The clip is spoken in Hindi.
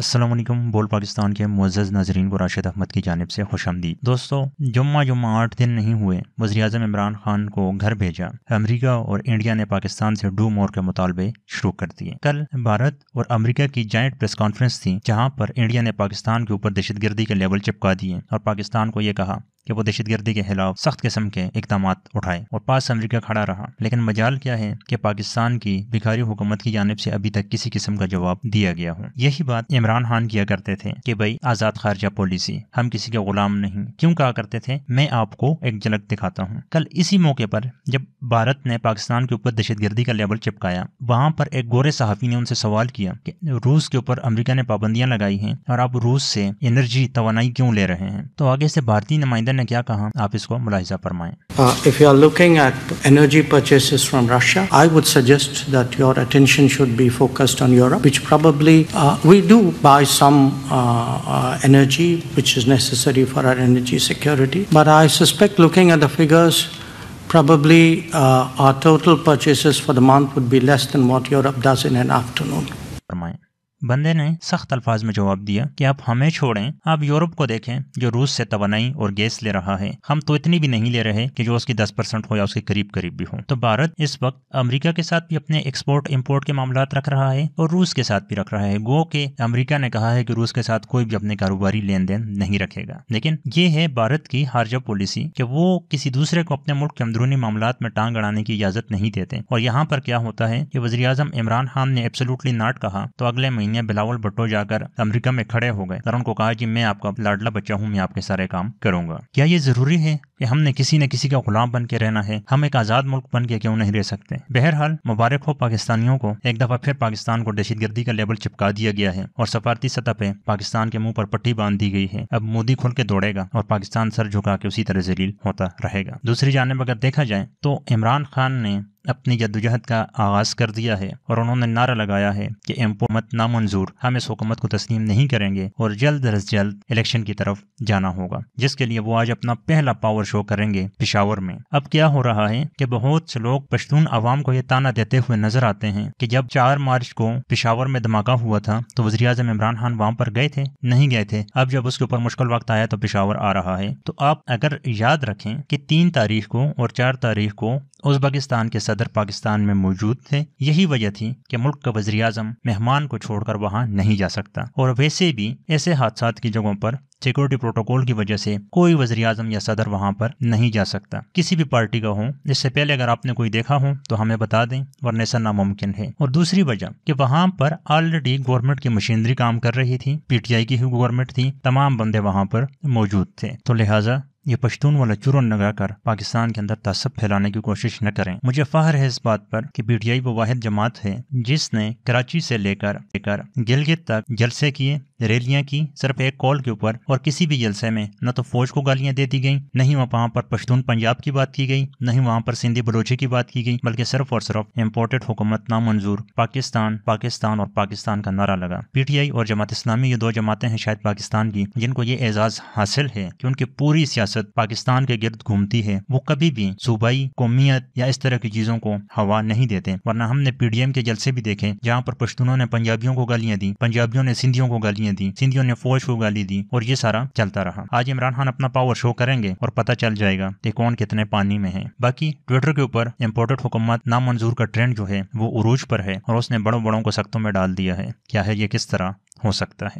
असलम बोल पाकिस्तान के मुज्ज़ नजरन को राशिद अहमद की जानब से खुश आमदी दोस्तों जुम्मा जुम्मा आठ दिन नहीं हुए वजी अजम इमरान खान को घर भेजा अमरीका और इंडिया ने पाकिस्तान से डू मोर के मुतालबे शुरू कर दिए कल भारत और अमरीका की जॉइंट प्रेस कॉन्फ्रेंस थी जहाँ पर इंडिया ने पाकिस्तान के ऊपर दहशत गर्दी के लेवल चिपका दिए और पाकिस्तान को ये कहा कि वो दहशतगर्दी के खिलाफ सख्त किस्म के इकदाम उठाए और पास अमरीका खड़ा रहा लेकिन मजाल क्या है कि पाकिस्तान की भिखारी हुकूमत की जानब से अभी तक किसी किस्म का जवाब दिया गया हो यही बात इमरान खान किया करते थे कि भाई आज़ाद खारजा पॉलिसी हम किसी के गुलाम नहीं क्यों कहा करते थे मैं आपको एक झलक दिखाता हूँ कल इसी मौके पर जब भारत ने पाकिस्तान के ऊपर दहशतगर्दी का लेबल चिपकाया वहाँ पर एक गोरे सहाफ़ी ने उनसे सवाल किया कि रूस के ऊपर अमरीका ने पाबंदियाँ लगाई हैं और आप रूस से एनर्जी तो क्यों ले रहे हैं तो आगे से भारतीय नुमाइंदा ने क्या कहा आप इसको मुलायजा फरमाएं if you are looking at energy purchases from Russia I would suggest that your attention should be focused on Europe which probably we do buy some energy which is necessary for our energy security but I suspect looking at the figures probably uh, our total purchases for the month would be less than what Europe does in an afternoon. बंदे ने सख्त अल्फाज में जवाब दिया कि आप हमें छोड़ें आप यूरोप को देखें जो रूस से तोानाई और गैस ले रहा है हम तो इतनी भी नहीं ले रहे कि जो उसकी दस परसेंट हो या उसके करीब करीब भी हो तो भारत इस वक्त अमरीका के साथ भी अपने एक्सपोर्ट इम्पोर्ट के मामला रख रहा है और रूस के साथ भी रख रहा है गो के अमरीका ने कहा है कि रूस के साथ कोई भी अपने कारोबारी लेन देन नहीं रखेगा लेकिन ये है भारत की हारजा पॉलिसी कि वो किसी दूसरे को अपने मुल्क के अंदरूनी मामला में टांग अड़ाने की इजाजत नहीं देते और यहाँ पर क्या होता है कि वजी इमरान खान ने एब्सोलूटली नाट कहा तो अगले महीने सानिया बिलावल भट्टो जाकर अमरीका में खड़े हो गए तरुण को कहा कि मैं आपका लाडला बच्चा हूँ मैं आपके सारे काम करूंगा क्या ये जरूरी है कि हमने किसी न किसी का गुलाम बन के रहना है हम एक आज़ाद मुल्क बन के क्यों नहीं रह सकते बहरहाल मुबारक हो पाकिस्तानियों को एक दफ़ा फिर पाकिस्तान को दहशतगर्दी का लेबल चिपका दिया गया है और सफारती सतह पे पाकिस्तान के मुंह पर पट्टी बांध दी गई है अब मोदी खुल के दौड़ेगा और पाकिस्तान सर झुका के उसी तरह जलील होता रहेगा दूसरी जानब अगर देखा जाए तो इमरान खान ने अपनी जदोजहद का आगाज़ कर दिया है और उन्होंने नारा लगाया है कि एम्पोमत नामंजूर हम इस हुकूमत को तस्लीम नहीं करेंगे और जल्द अज जल्द इलेक्शन की तरफ जाना होगा जिसके लिए वो आज अपना पहला पावर शो करेंगे पिशावर में अब क्या हो रहा है कि बहुत से लोग पश्तून आवाम को ये ताना देते हुए नजर आते हैं कि जब चार मार्च को पिशावर में धमाका हुआ था तो वजी अजम इमरान खान वहाँ पर गए थे नहीं गए थे अब जब उसके ऊपर मुश्किल वक्त आया तो पिशावर आ रहा है तो आप अगर याद रखें कि तीन तारीख को और चार तारीख को उज्बेकिस्तान के सदर सदर पाकिस्तान में मौजूद थे यही वजह थी कि मुल्क का वजी अजम मेहमान को छोड़कर वहाँ नहीं जा सकता और वैसे भी ऐसे हादसा की जगहों पर सिक्योरिटी प्रोटोकॉल की वजह से कोई वजी अजम या सदर वहाँ पर नहीं जा सकता किसी भी पार्टी का हो इससे पहले अगर आपने कोई देखा हो तो हमें बता दें और ऐसा नामुमकिन है और दूसरी वजह की वहाँ पर ऑलरेडी गवर्नमेंट की मशीनरी काम कर रही थी पी टी आई की ही गवर्नमेंट थी तमाम बंदे वहाँ पर मौजूद थे तो लिहाजा ये पश्तून वाला चूरन लगाकर पाकिस्तान के अंदर तसब फैलाने की कोशिश न करें मुझे फहर है इस बात पर कि पीटीआई वो वाहिद जमात है जिसने कराची से लेकर लेकर गिलगित तक जलसे किए रैलियां की सिर्फ एक कॉल के ऊपर और किसी भी जलसे में न तो फौज को गालियां दे दी गई नहीं वहाँ पर पश्तून पंजाब की बात की गई नहीं वहाँ पर सिंधी बलोची की बात की गई बल्कि सिर्फ और सिर्फ इम्पोर्टेड हुकूमत नामंजूर पाकिस्तान पाकिस्तान और पाकिस्तान का नारा लगा पीटीआई और जमात इस्लामी ये दो जमातें हैं शायद पाकिस्तान की जिनको ये एजाज हासिल है कि उनकी पूरी सियासत सियासत पाकिस्तान के गिर्द घूमती है वो कभी भी सूबाई कौमियत या इस तरह की चीज़ों को हवा नहीं देते वरना हमने पीडीएम के जलसे भी देखे जहाँ पर पश्तूनों ने पंजाबियों को गालियाँ दी पंजाबियों ने सिंधियों को गालियाँ दी सिंधियों ने फौज को गाली दी और ये सारा चलता रहा आज इमरान खान अपना पावर शो करेंगे और पता चल जाएगा कि कौन कितने पानी में है बाकी ट्विटर के ऊपर इम्पोर्टेड हुकूमत नामंजूर का ट्रेंड जो है वो उरूज पर है और उसने बड़ों बड़ों को सख्तों में डाल दिया है क्या है ये किस तरह हो सकता है